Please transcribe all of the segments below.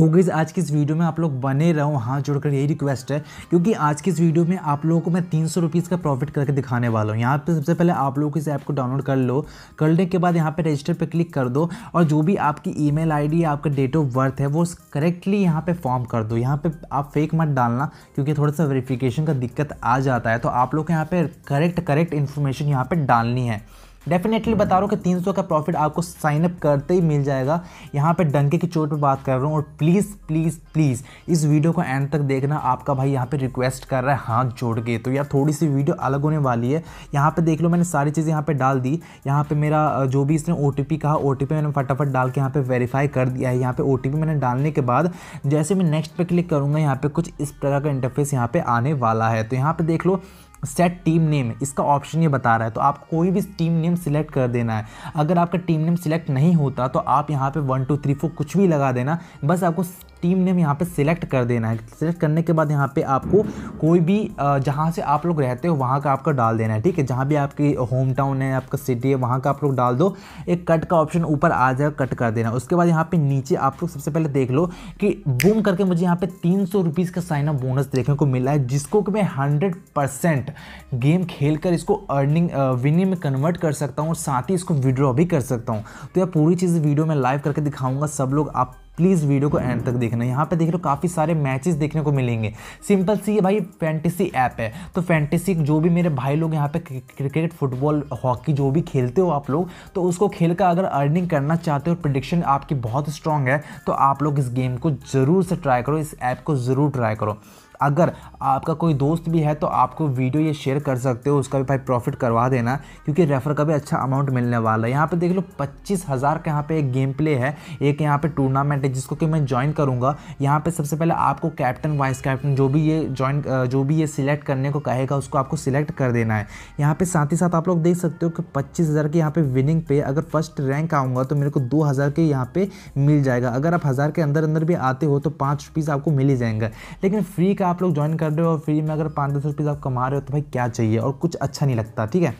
तो गईज आज की इस वीडियो में आप लोग बने रहो हाथ जोड़कर यही रिक्वेस्ट है क्योंकि आज की इस वीडियो में आप लोगों को मैं तीन सौ रुपीज़ का प्रॉफिट करके दिखाने वाला हूँ यहाँ पे सबसे पहले आप लोग इस ऐप को डाउनलोड कर लो करने के बाद यहाँ पे रजिस्टर पे क्लिक कर दो और जो भी आपकी ईमेल आईडी आपका डेट ऑफ बर्थ है वो करेक्टली यहाँ पर फॉर्म कर दो यहाँ पर आप फेक मत डालना क्योंकि थोड़ा सा वेरीफिकेशन का दिक्कत आ जाता है तो आप लोग को यहाँ पर करेक्ट करेक्ट इन्फॉर्मेशन यहाँ पर डालनी है डेफिनेटली बता रहा हूँ कि 300 का प्रॉफिट आपको साइन अप करते ही मिल जाएगा यहाँ पे डंके की चोट पे बात कर रहा हूँ और प्लीज़ प्लीज़ प्लीज़ इस वीडियो को एंड तक देखना आपका भाई यहाँ पे रिक्वेस्ट कर रहा है हाथ जोड़ के तो यार थोड़ी सी वीडियो अलग होने वाली है यहाँ पे देख लो मैंने सारी चीज़ें यहाँ पर डाल दी यहाँ पर मेरा जो भी इसने ओ कहा ओ मैंने फटाफट डाल के यहाँ पर वेरीफाई कर दिया है यहाँ पर ओ मैंने डालने के बाद जैसे मैं नेक्स्ट पर क्लिक करूँगा यहाँ पर कुछ इस प्रकार का इंटरफेस यहाँ पर आने वाला है तो यहाँ पर देख लो सेट टीम नेम इसका ऑप्शन ये बता रहा है तो आपको कोई भी टीम नेम सिलेक्ट कर देना है अगर आपका टीम नेम सिलेक्ट नहीं होता तो आप यहाँ पे वन टू थ्री फोर कुछ भी लगा देना बस आपको टीम नेम यहाँ पे सिलेक्ट कर देना है सिलेक्ट करने के बाद यहाँ पे आपको कोई भी जहाँ से आप लोग रहते हो वहाँ का आपका डाल देना है ठीक है जहाँ भी आपकी होम टाउन है आपका सिटी है वहाँ का आप लोग डाल दो एक कट का ऑप्शन ऊपर आ जाएगा कट कर देना उसके बाद यहाँ पे नीचे आप लोग सबसे पहले देख लो कि बूम करके मुझे यहाँ पे तीन सौ का साइन अप बोनस देखने को मिला है जिसको कि मैं हंड्रेड परसेंट परसेंट गेम खेल कर इसको अर्निंग विनिंग में कन्वर्ट कर सकता हूँ और साथ ही इसको विड्रॉ भी कर सकता हूँ तो यह पूरी चीज़ वीडियो में लाइव करके दिखाऊंगा सब लोग आप प्लीज़ वीडियो को एंड तक देखना यहाँ पे देख रहे हो काफ़ी सारे मैचेस देखने को मिलेंगे सिंपल सी ये भाई फैंटेसी ऐप है तो फैंटेसी जो भी मेरे भाई लोग यहाँ पे क्रिकेट फुटबॉल हॉकी जो भी खेलते हो आप लोग तो उसको खेल कर अगर अर्निंग करना चाहते हो प्रडिक्शन आपकी बहुत स्ट्रांग है तो आप लोग इस गेम को ज़रूर से ट्राई करो इस ऐप को ज़रूर ट्राई करो अगर आपका कोई दोस्त भी है तो आपको वीडियो ये शेयर कर सकते हो उसका भी भाई प्रॉफिट करवा देना क्योंकि रेफर का भी अच्छा अमाउंट मिलने वाला है यहाँ पे देख लो पच्चीस हज़ार का यहाँ पे एक गेम प्ले है एक यहाँ पे टूर्नामेंट है जिसको कि मैं ज्वाइन करूँगा यहाँ पे सबसे पहले आपको कैप्टन वाइस कैप्टन जो भी ये ज्वाइन जो भी ये सिलेक्ट करने को कहेगा उसको आपको सिलेक्ट कर देना है यहाँ पर साथ ही साथ आप लोग देख सकते हो कि पच्चीस हज़ार के यहाँ पे विनिंग पे अगर फर्स्ट रैंक आऊँगा तो मेरे को दो हज़ार के यहाँ पर मिल जाएगा अगर आप हज़ार के अंदर अंदर भी आते हो तो पाँच रुपीज़ आपको मिल ही जाएंगे लेकिन फ्री का आप लोग ज्वाइन कर रहे हो और फ्री में अगर पाँच दस रुपीज़ आप कमा रहे हो तो भाई क्या चाहिए और कुछ अच्छा नहीं लगता ठीक है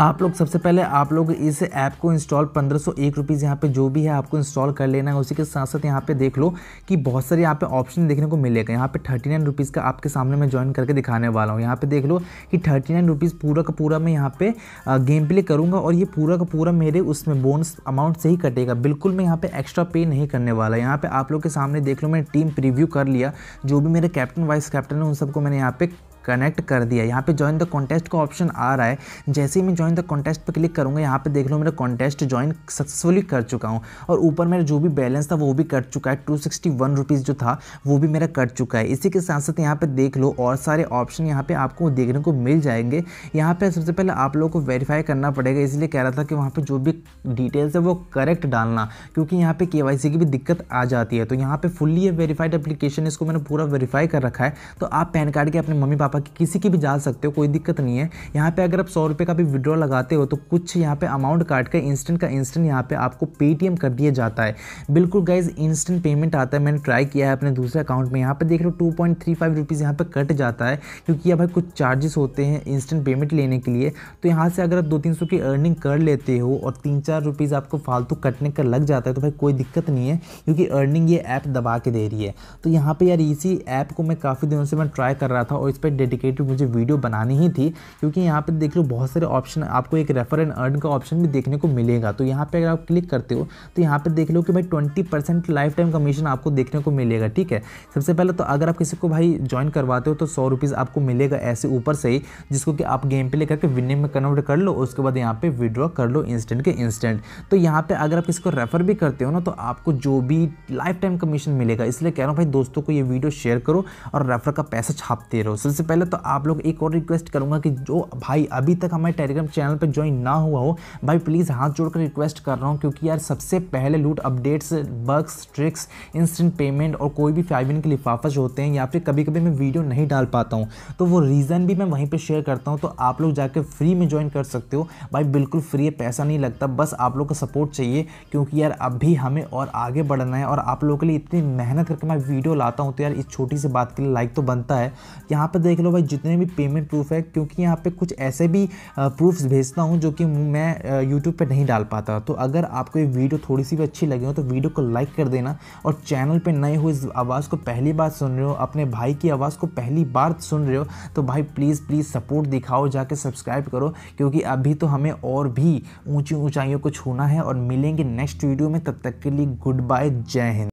आप लोग सबसे पहले आप लोग इस ऐप को इंस्टॉल पंद्रह सौ एक रुपीज़ यहाँ पर जो भी है आपको इंस्टॉल कर लेना है उसी के साथ साथ यहाँ पे देख लो कि बहुत सारे यहाँ पे ऑप्शन देखने को मिलेगा यहाँ पे थर्टी नाइन रुपीज़ का आपके सामने मैं ज्वाइन करके दिखाने वाला हूँ यहाँ पे देख लो कि थर्टी नाइन रुपीज़ पूरा का पूरा मैं यहाँ पे गेम प्ले करूँगा और ये पूरा का पूरा मेरे उसमें बोनस अमाउंट से ही कटेगा बिल्कुल मैं यहाँ पर एक्स्ट्रा पे नहीं करने वाला यहाँ पर आप लोग के सामने देख लो मैंने टीम प्रिव्यू कर लिया जो भी मेरे कैप्टन वाइस कैप्टन है उन सबको मैंने यहाँ पे कनेक्ट कर दिया यहाँ पे ज्वाइन द कॉन्टेस्ट का ऑप्शन आ रहा है जैसे ही मैं ज्वाइन द कॉन्टेस्ट पर क्लिक करूँगा यहाँ पे देख लो मेरा कॉन्टेस्ट ज्वाइन सक्सेसफुली कर चुका हूँ और ऊपर मेरा जो भी बैलेंस था वो भी कट चुका है टू सिक्सटी वन रुपीज़ जो था वो भी मेरा कट चुका है इसी के साथ साथ यहाँ पर देख लो और सारे ऑप्शन यहाँ पर आपको देखने को मिल जाएंगे यहाँ पर सबसे पहले आप लोगों को वेरीफाई करना पड़ेगा इसलिए कह रहा था कि वहाँ पर जो भी डिटेल्स है वो करेक्ट डालना क्योंकि यहाँ पर के की भी दिक्कत आ जाती है तो यहाँ पर फुल्ली ये वेरीफाइड एप्लीकेशन इसको मैंने पूरा वेरीफाई कर रखा है तो आप पैन कार्ड के अपने मम्मी पापा किसी की भी जा सकते हो कोई दिक्कत नहीं है यहाँ पे अगर आप सौ रुपये का भी विड्रॉ लगाते हो तो कुछ यहाँ पे अमाउंट काट कर इंस्टेंट का इंस्टेंट यहाँ पे आपको पेटीएम कर दिया जाता है बिल्कुल गाइज इंस्टेंट पेमेंट आता है मैंने ट्राई किया है अपने दूसरे अकाउंट में यहाँ पर देख रहे हो two point three five rupees यहाँ पर कट जाता है क्योंकि यहाँ भाई कुछ चार्जेस होते हैं इंस्टेंट पेमेंट लेने के लिए तो यहाँ से अगर आप दो तीन सौ की अर्निंग कर लेते हो और तीन चार रुपीज़ आपको फालतू कटने का लग जाता है तो भाई कोई दिक्कत नहीं है क्योंकि अर्निंग ये ऐप दबा के दे रही है तो यहाँ पर यार इसी ऐप को मैं काफ़ी दिनों से मैं ट्राई कर रहा था और इस पर डेडिकेटेड मुझे वीडियो बनानी ही थी क्योंकि यहाँ पर देख लो बहुत सारे ऑप्शन आपको एक रेफर एंड अर्न का ऑप्शन भी देखने को मिलेगा तो यहाँ पर अगर आप क्लिक करते हो तो यहाँ पर देख लो कि भाई twenty percent life time commission आपको देखने को मिलेगा ठीक है सबसे पहले तो अगर आप किसी को भाई ज्वाइन करवाते हो तो सौ रुपीज़ आपको मिलेगा ऐसे ऊपर से ही जिसको कि आप गेम पे ले करके विनिंग में कन्वर्ट कर लो उसके बाद यहाँ पे विड्रॉ कर लो इंस्टेंट के इंस्टेंट तो यहाँ पे अगर आप किसी को रेफर भी करते हो ना तो आपको जो भी लाइफ टाइम कमीशन मिलेगा इसलिए कह रहा हूँ भाई दोस्तों को ये वीडियो शेयर करो और रेफर का पैसा छापते रहो सबसे पहले पहले तो आप लोग एक और रिक्वेस्ट करूंगा कि जो भाई अभी तक हमारे टेलीग्राम चैनल पर ज्वाइन ना हुआ हो भाई प्लीज़ हाथ जोड़कर रिक्वेस्ट कर रहा हूँ क्योंकि यार सबसे पहले लूट updates bugs tricks instant payment और कोई भी फाइव के लिफाफा जो होते हैं या फिर कभी कभी मैं वीडियो नहीं डाल पाता हूँ तो वो रीज़न भी मैं वहीं पर शेयर करता हूँ तो आप लोग जाकर फ्री में ज्वाइन कर सकते हो भाई बिल्कुल फ्री है पैसा नहीं लगता बस आप लोग का सपोर्ट चाहिए क्योंकि यार अभी हमें और आगे बढ़ना है और आप लोगों के लिए इतनी मेहनत करके मैं वीडियो लाता हूँ तो यार इस छोटी सी बात के लिए लाइक तो बनता है यहाँ पर देख देख लो भाई जितने भी पेमेंट प्रूफ है क्योंकि यहाँ पे कुछ ऐसे भी प्रूफ्स भेजता हूँ जो कि मैं यूट्यूब पर नहीं डाल पाता तो अगर आपको ये वीडियो थोड़ी सी भी अच्छी लगी हो तो वीडियो को लाइक कर देना और चैनल पर नए हो इस आवाज़ को पहली बार सुन रहे हो अपने भाई की आवाज़ को पहली बार सुन रहे हो तो भाई प्लीज़ प्लीज़ सपोर्ट दिखाओ जाके सब्सक्राइब करो क्योंकि अभी तो हमें और भी ऊँची ऊँचाइयों को छूना है और मिलेंगे नेक्स्ट वीडियो में तब तक के लिए गुड बाय जय हिंद